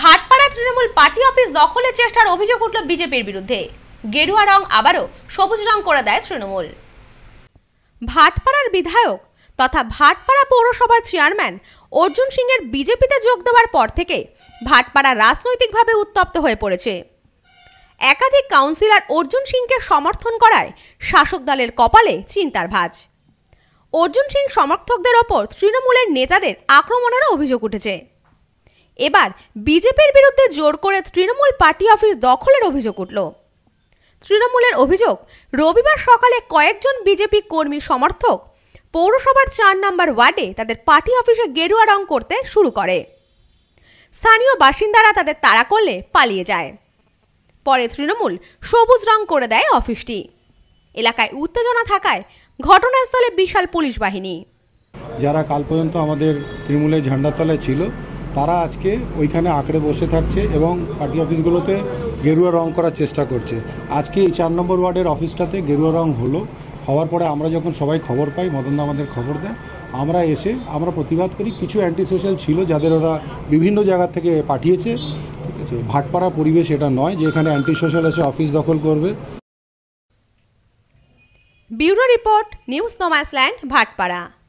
Bhatpara Trinamool party office দখলের চেষ্টার অভিযোগ উঠল বিজেপির বিরুদ্ধে গেরুয়া রং আবারও সবুজ রং করে দেয় তৃণমূল ভাটপাড়ার বিধায়ক তথা ভাটপাড়া পৌরসভার চেয়ারম্যান অর্জুন সিংয়ের বিজেপিতে যোগ দেওয়ার পর থেকে ভাটপাড়া রাজনৈতিকভাবে উত্তপ্ত হয়ে পড়েছে একাধিক কাউন্সিলর অর্জুন সিংকে সমর্থন করায় শাসক দলের কপালে চিন্তার ভাজ অর্জুন সিং সমর্থকদের ওপর তৃণমূলের নেতাদের আক্রমণেরও অভিযোগ উঠেছে এবার বিজেপির বিরুদ্ধে জোর করে তৃণমূল পার্টি অফিস দখলের অভিযোগ উঠল তৃণমূলের অভিযোগ রবিবার সকালে কয়েকজন বিজেপি কর্মী সমর্থক পৌরসভার চার নম্বর ওয়ার্ডে তাদের পার্টি অফিসে গেরুয়া রং করতে শুরু করে স্থানীয় বাসিন্দারা তাদের তাড়া করলে পালিয়ে যায় পরে তৃণমূল সবুজ রং করে দেয় অফিসটি এলাকায় উত্তেজনা থাকায় ঘটনাস্থলে বিশাল পুলিশ বাহিনী যারা কাল পর্যন্ত আমাদের তৃণমূলের ঝান্ডাতলায় ছিল তারা আজকে ওইখানে আঁকড়ে বসে থাকছে এবং পার্টি অফিসগুলোতে গেরুয়া রং করার চেষ্টা করছে আজকে এই চার নম্বর ওয়ার্ডের অফিসটাতে গেরুয়া রং হলো হওয়ার পরে আমরা যখন সবাই খবর পাই মদনদা আমাদের খবর দেয় আমরা এসে আমরা প্রতিবাদ করি কিছু অ্যান্টি সোশ্যাল ছিল যাদের ওরা বিভিন্ন জায়গা থেকে পাঠিয়েছে ঠিক আছে ভাটপাড়া পরিবেশ এটা নয় যে এখানে অ্যান্টি সোশ্যাল এসে অফিস দখল করবে bureau report news no man's land Bhatpara